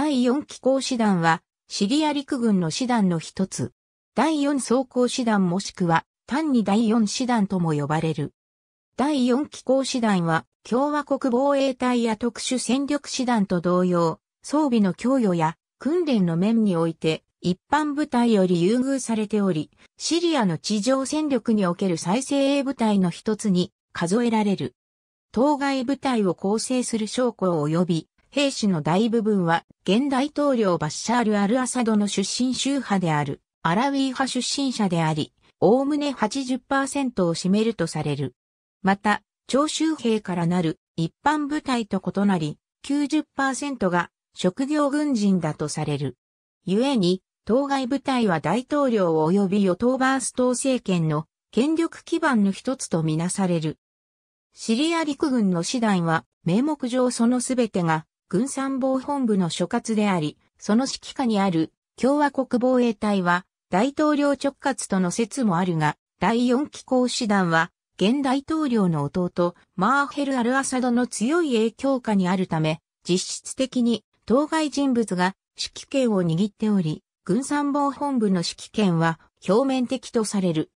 第4機構師団は、シリア陸軍の師団の一つ。第4装甲師団もしくは、単に第4師団とも呼ばれる。第4機構師団は、共和国防衛隊や特殊戦力師団と同様、装備の供与や訓練の面において、一般部隊より優遇されており、シリアの地上戦力における再生部隊の一つに数えられる。当該部隊を構成する将校及び兵士の大部分は、現大統領バッシャール・アル・アサドの出身宗派である、アラウィー派出身者であり、おおむね80%を占めるとされる。また、徴集兵からなる一般部隊と異なり、90%が職業軍人だとされる。故に、当該部隊は大統領及び与党バースト政権の権力基盤の一つとみなされる。シリア陸軍の師団は名目上そのすべてが軍参謀本部の所轄であり、その指揮下にある共和国防衛隊は大統領直轄との説もあるが、第四機構師団は現大統領の弟、マーヘル・アル・アサドの強い影響下にあるため、実質的に当該人物が指揮権を握っており、軍参謀本部の指揮権は表面的とされる。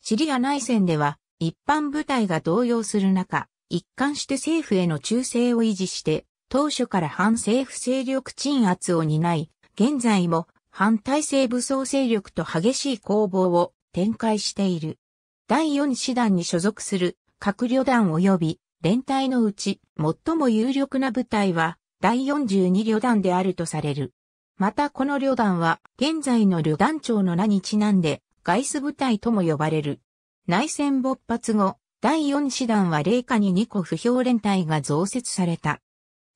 シリア内戦では一般部隊が動揺する中、一貫して政府への忠誠を維持して当初から反政府勢力鎮圧を担い、現在も反体制武装勢力と激しい攻防を展開している。第四師団に所属する各旅団及び連隊のうち最も有力な部隊は第42旅団であるとされる。またこの旅団は現在の旅団長の名にちなんで外出部隊とも呼ばれる。内戦勃発後、第四師団は霊下に2個不評連隊が増設された。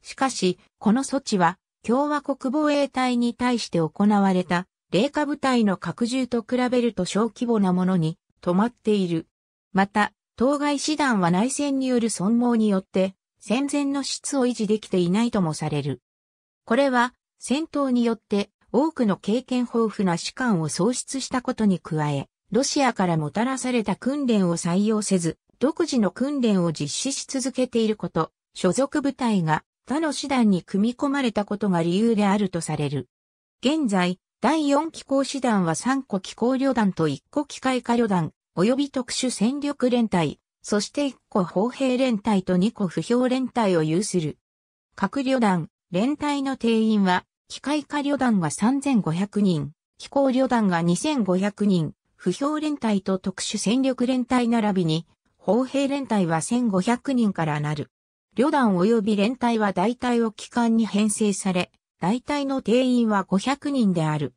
しかし、この措置は共和国防衛隊に対して行われた、冷下部隊の拡充と比べると小規模なものに止まっている。また、当該師団は内戦による損耗によって、戦前の質を維持できていないともされる。これは、戦闘によって多くの経験豊富な士官を創出したことに加え、ロシアからもたらされた訓練を採用せず、独自の訓練を実施し続けていること、所属部隊が他の師団に組み込まれたことが理由であるとされる。現在、第4機構師団は3個機構旅団と1個機械化旅団、及び特殊戦力連隊、そして1個砲兵連隊と2個不評連隊を有する。各旅団、連隊の定員は、機械化旅団が3500人、機構旅団が2500人、不評連隊と特殊戦力連隊並びに、砲兵連隊は1500人からなる。旅団及び連隊は大隊を機関に編成され、大隊の定員は500人である。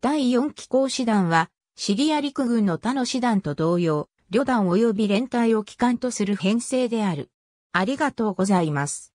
第4機構師団は、シリア陸軍の他の師団と同様、旅団及び連隊を機関とする編成である。ありがとうございます。